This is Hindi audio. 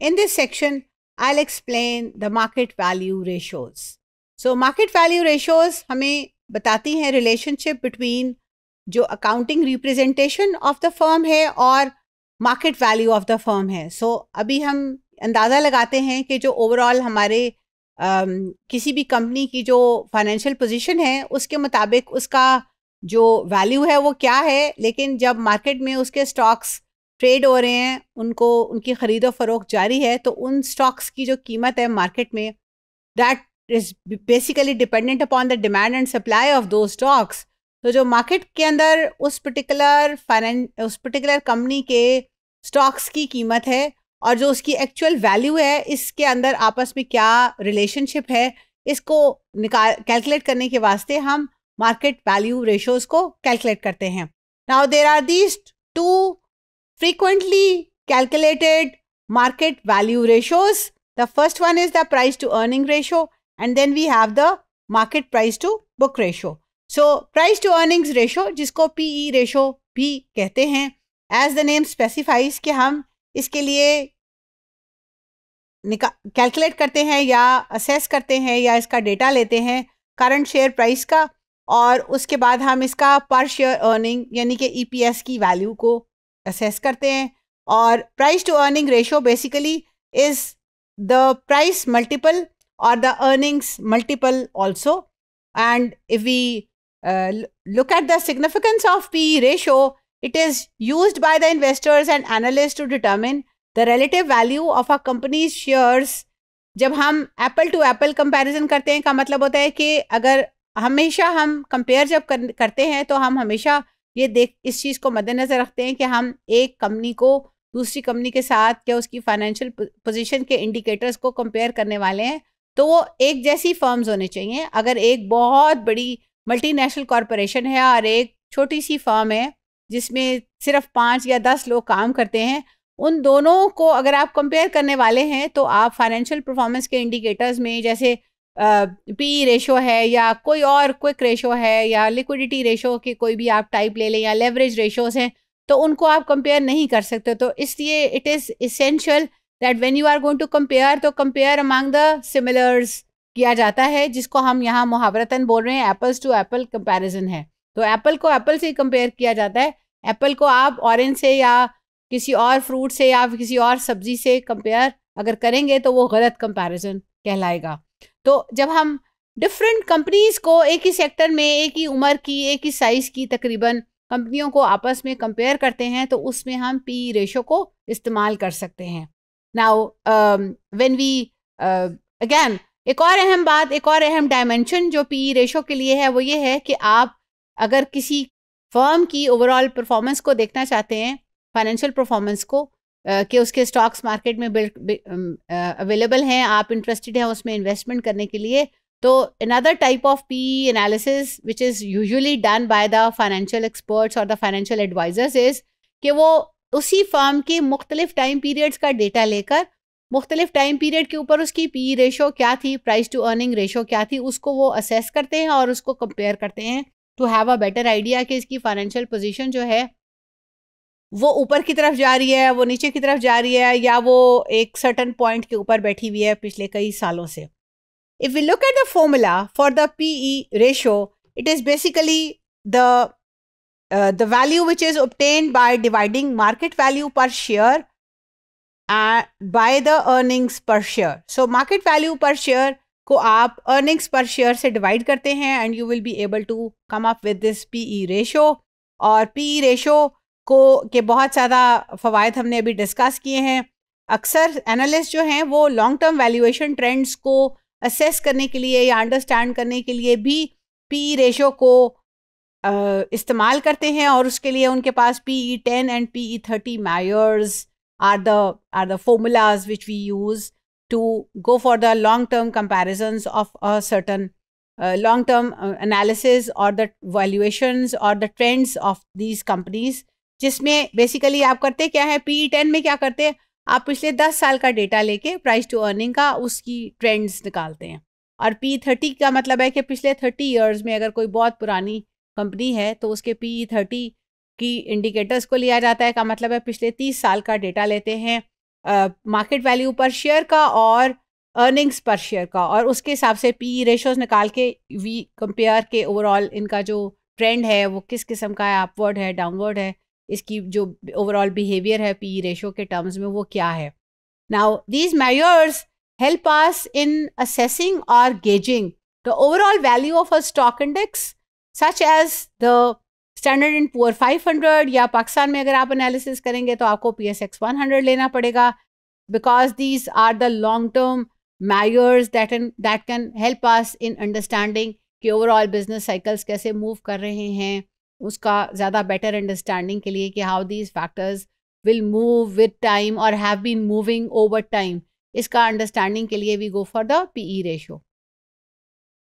In this section, I'll explain the market value ratios. So market value ratios हमें बताती हैं relationship between जो accounting representation of the firm है और market value of the firm है. So अभी हम अंदाज़ा लगाते हैं कि जो overall हमारे um, किसी भी company की जो financial position है उसके मुताबिक उसका जो value है वो क्या है लेकिन जब market में उसके stocks ट्रेड हो रहे हैं उनको उनकी ख़रीदो फरोख जारी है तो उन स्टॉक्स की जो कीमत है मार्केट में that is basically dependent upon the demand and supply of the stocks तो जो मार्केट के अंदर उस पर्टिकुलर फाइनें उस पर्टिकुलर कंपनी के स्टॉक्स की कीमत है और जो उसकी एक्चुअल वैल्यू है इसके अंदर आपस में क्या रिलेशनशिप है इसको निकाल कैलकुलेट करने के वास्ते हम मार्केट वैल्यू रेशोज़ को कैलकुलेट करते हैं now there are these two frequently calculated market value ratios. The first one is the price to earning ratio and then we have the market price to book ratio. So price to earnings ratio जिसको PE ratio भी कहते हैं as the name specifies कि हम इसके लिए निका कैलकुलेट करते हैं या असेस करते हैं या इसका डेटा लेते हैं करंट शेयर प्राइस का और उसके बाद हम इसका पर शेयर अर्निंग यानी कि ईपीएस की वैल्यू को असेस करते हैं और price to earning ratio basically is the price multiple और the earnings multiple also and if we look at the significance of P ratio it is use by the investors and analyst to determine the relative value of a company's shares जब हम एप्पल टू एप्पल कंपेरिजन करते हैं का मतलब होता है कि अगर हमेशा हम कंपेयर जब कर, करते हैं तो हम हमेशा ये देख इस चीज़ को मद्देनज़र रखते हैं कि हम एक कंपनी को दूसरी कंपनी के साथ या उसकी फाइनेंशियल पोजीशन के इंडिकेटर्स को कंपेयर करने वाले हैं तो वो एक जैसी फर्म्स होने चाहिए अगर एक बहुत बड़ी मल्टीनेशनल कॉरपोरेशन है और एक छोटी सी फर्म है जिसमें सिर्फ पाँच या दस लोग काम करते हैं उन दोनों को अगर आप कंपेयर करने वाले हैं तो आप फाइनेंशियल परफॉर्मेंस के इंडिकेटर्स में जैसे पी रेशो है या कोई और क्विक रेशो है या लिक्विडिटी रेशो के कोई भी आप टाइप ले लें या लेवरेज रेशोज़ हैं तो उनको आप कंपेयर नहीं कर सकते तो इसलिए it is essential that when you are going to compare तो कंपेयर अमंग द सिमिलर्स किया जाता है जिसको हम यहाँ मुहावरतन बोल रहे हैं एप्पल्स टू एप्पल कंपेरिजन है तो एप्पल को एप्पल से कंपेयर किया जाता है एप्पल को आप ऑरेंज से या किसी और फ्रूट से या किसी और सब्जी से कंपेयर अगर करेंगे तो वो गलत कंपेरिजन कहलाएगा तो जब हम डिफरेंट कंपनीज को एक ही सेक्टर में एक ही उम्र की एक ही साइज की तकरीबन कंपनियों को आपस में कंपेयर करते हैं तो उसमें हम पी रेशो को इस्तेमाल कर सकते हैं नाउ व्हेन वी अगैन एक और अहम बात एक और अहम डायमेंशन जो पी रेशो के लिए है वो ये है कि आप अगर किसी फर्म की ओवरऑल परफॉर्मेंस को देखना चाहते हैं फाइनेंशियल परफॉर्मेंस को कि उसके स्टॉक्स मार्केट में अवेलेबल हैं आप इंटरेस्टेड हैं उसमें इन्वेस्टमेंट करने के लिए तो another type of P analysis which is usually done by the financial experts और द फाइनेंशियल एडवाइजर्स इज़ कि वो उसी फर्म के मुख्तलिफ टाइम पीरियड्स का डेटा लेकर मुख्तलिफ टाइम पीरियड के ऊपर उसकी पी रेशो e क्या थी प्राइस टू अर्निंग रेशो क्या थी उसको वो असेस करते हैं और उसको कंपेयर करते हैं to have a better idea कि इसकी फाइनेंशियल पोजिशन जो है वो ऊपर की तरफ जा रही है वो नीचे की तरफ जा रही है या वो एक सर्टन पॉइंट के ऊपर बैठी हुई है पिछले कई सालों से if you look at the formula for the P E ratio it is basically the the value which is obtain by dividing market value per share by the earnings per share so market value per share को आप अर्निंग्स पर शेयर से डिवाइड करते हैं and you will be able to come up with this P E ratio और पी ई रेशो को के बहुत ज़्यादा फ़वाद हमने अभी डिस्कस किए हैं अक्सर एनालिस्ट जो हैं वो लॉन्ग टर्म वैल्यूएशन ट्रेंड्स को असेस करने के लिए या अंडरस्टैंड करने के लिए भी पी रेशो को इस्तेमाल करते हैं और उसके लिए उनके पास P E ten and P E thirty measures are the are the formulas which we use to go for the long term comparison of a certain long term analysis और द valuations और the trends of these companies जिसमें बेसिकली आप करते क्या है पी टेन e में क्या करते हैं आप पिछले दस साल का डेटा लेके प्राइस टू अर्निंग का उसकी ट्रेंड्स निकालते हैं और पी थर्टी e का मतलब है कि पिछले थर्टी ईयर्स में अगर कोई बहुत पुरानी कंपनी है तो उसके पी थर्टी e की इंडिकेटर्स को लिया जाता है का मतलब है पिछले तीस साल का डेटा लेते हैं मार्केट वैल्यू पर शेयर का और अर्निंग्स पर शेयर का और उसके हिसाब से पी ई रेशोज निकाल के वी कंपेयर के ओवरऑल इनका जो ट्रेंड है वो किस किस्म का है अपवर्ड है डाउनवर्ड है इसकी जो ओवरऑल बिहेवियर है पी रेशो e के टर्म्स में वो क्या है now these measures help us in assessing और gauging the overall value of a stock index such as the standard in poor 500 या पाकिस्तान में अगर आप एनालिसिस करेंगे तो आपको P S X one hundred लेना पड़ेगा because these are the long term measures that in, that can help us in understanding कि ओवरऑल बिजनेस साइकिल्स कैसे मूव कर रहे हैं उसका ज़्यादा बेटर अंडरस्टैंडिंग के लिए कि how these factors will move with time और have been moving over time इसका अंडरस्टैंडिंग के लिए we go for the P E ratio